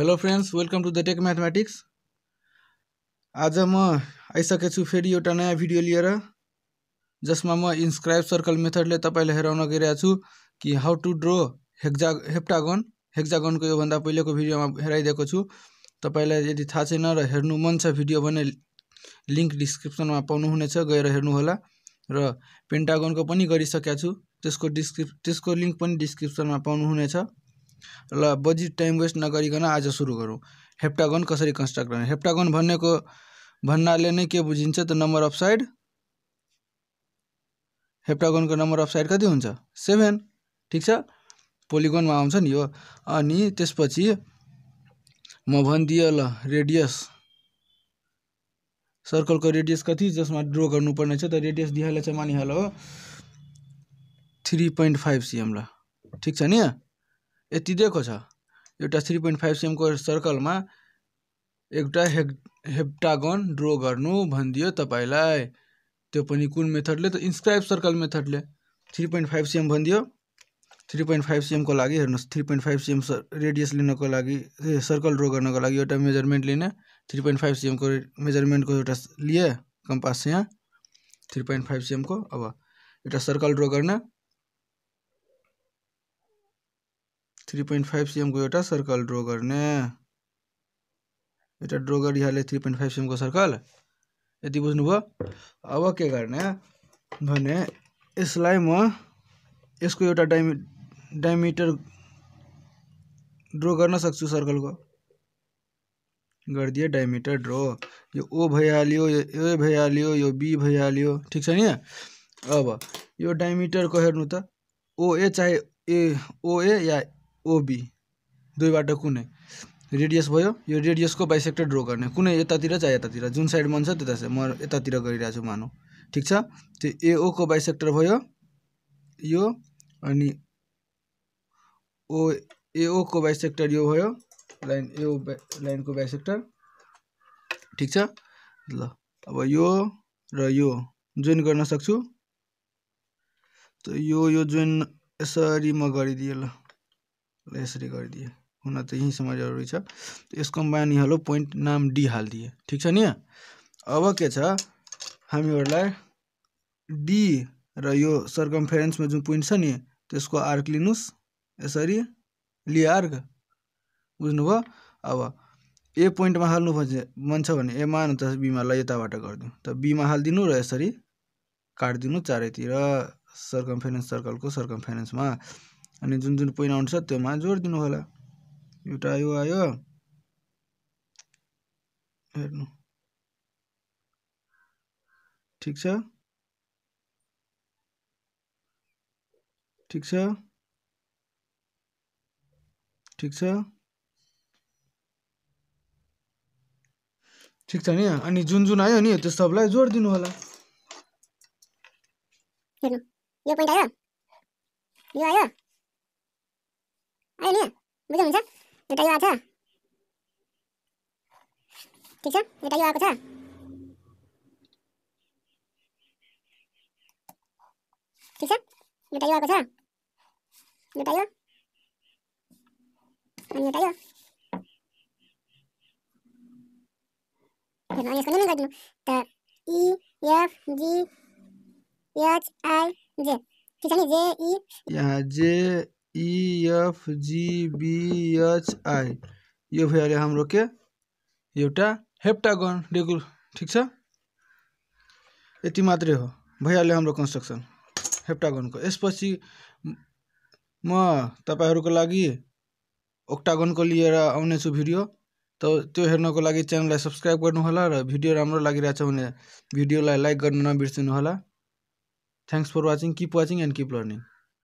hello friends welcome to the tech mathematics आज म आइसकेछु फेरि एउटा नयाँ भिडियो लिएर जसमा म इन्सक्राइब सर्कल मेथडले तपाईँलाई हेराउन गइरहेको छु कि how to draw hexa heptagon हेक्जागनको योभन्दा पहिलेको भिडियोमा हेराइदिएको छु तपाईँलाई यदि थाहा छैन र हेर्नु मन छ भिडियो भने लिङ्क डिस्क्रिप्सनमा पाउनुहुनेछ गएर हेर्नुहोला र पेन्टागनको पनि गरिसकेको छु त्यसको डिस्क्रिप त्यसको लिङ्क पनि डिस्क्रिप्सनमा पाउनुहुनेछ ल बजी टाइम वेस्ट नगरिकन आज सुरु गरौँ हेप्टागन कसरी कन्स्ट्रक्ट गर्ने हेप्टागन भन्नेको भन्नाले नै के बुझिन्छ त नम्बर अफ साइड हेप्टागनको नम्बर अफ साइड कति हुन्छ सेभेन ठिक छ पोलिगनमा आउँछ नि यो अनि त्यसपछि म भनिदिएँ ल रेडियस सर्कलको रेडियस कति जसमा ड्र गर्नुपर्ने छ त रेडियस चाहिँ मानिहाल हो थ्री पोइन्ट फाइभ सिएम ल ठिक छ नि यति दिएको छ एउटा थ्री पोइन्ट फाइभ सिएमको सर्कलमा एउटा हेप हेप्टागन ड्र गर्नु भनिदियो तपाईँलाई त्यो पनि कुन मेथडले त इन्स्क्राइब सर्कल मेथडले थ्री पोइन्ट फाइभ सिएम भनिदियो थ्री पोइन्ट फाइभ सिएमको लागि हेर्नुहोस् three point five cm radius लिनको लागि सर्कल ड्र गर्नको लागि एउटा मेजरमेन्ट लिने थ्री पोइन्ट फाइभ सिएमको मेजरमेन्टको एउटा लिएँ कम्पास यहाँ थ्री पोइन्ट फाइभ सिएमको अब एउटा सर्कल ड्र गर्ने थ्री पोइन्ट फाइभ सिएमको एउटा सर्कल ड्र गर्ने एउटा ड्र गरिहालेँ थ्री पोइन्ट फाइभ सिएमको सर्कल यति बुझ्नुभयो अब के गर्ने भने यसलाई म यसको एउटा डाइमि डाइमिटर ड्र गर्न सक्छु सर्कलको गरिदिएँ डाइमिटर ड्र यो ओ भइहाल्यो यो ए भइहाल्यो यो बी भइहाल्यो ठिक छ नि अब यो डाइमिटरको हेर्नु त ओए चाहे ए ओए या ओबी दुईबाट कुनै रेडियस भयो यो रेडियसको बाइसेक्टर ड्र गर्ने कुनै यतातिर चाहे यतातिर जुन साइड मन छ त्यता म यतातिर गरिरहेको छु मानौँ ठिक छ त्यो एओको बाइसेक्टर भयो यो अनि ओ एओको बाइसेक्टर यो भयो लाइन एओ बा लाइनको बाइसेक्टर ठिक छ ल अब यो र यो जोइन गर्न सक्छु त यो यो जोइन यसरी म गरिदिएँ ल यसरी गरिदिएँ हुन त यहीँसम्म जरुरी छ यसको मान यहाँ पोइन्ट नाम डी हालिदिएँ ठिक छ नि अब के छ हामीहरूलाई डी र यो मा जुन पोइन्ट छ नि त्यसको आर्क लिनुहोस् यसरी लिए आर्क बुझ्नुभयो अब ए पोइन्टमा हाल्नु मन छ भने ए एमा मा बिमालाई यताबाट गरिदिउँ त मा हालिदिनु र यसरी काटिदिनु चारैतिर सर्कमफेरेन्स सर्कलको मा अनि जुन जुन पोइन्ट आउँछ त्योमा जोड दिनु होला एउटा आयो आयो हेर्नु ठिक छ ठिक छ ठिक छ ठिक छ नि अनि जुन जुन आयो नि त्यो सबलाई जोड दिनु होला हेर्नु यो पोइन्ट आयो यो आयो अहिले बुझ्नु हुन्छ एउटा यो आएको छ ठिक छ एउटा यो आएको छ ठिक छ एउटा यो आएको छ एउटा यो अनि एउटा यो हेर्नु यसको नमिन गरिदिनु त E F G H I J ठिक छ नि J E J E F G B H I यो भइहाल्यो हाम्रो के एउटा हेप्टागन रेगु ठिक छ यति मात्रै हो भइहाल्यो हाम्रो कन्स्ट्रक्सन हेप्टागनको यसपछि म तपाईँहरूको लागि ओक्टागनको लिएर आउनेछु भिडियो त त्यो हेर्नको लागि च्यानललाई सब्सक्राइब गर्नुहोला र भिडियो राम्रो लागिरहेछ भने भिडियोलाई लाइक गर्न नबिर्सिनु होला thanks for watching keep watching and keep learning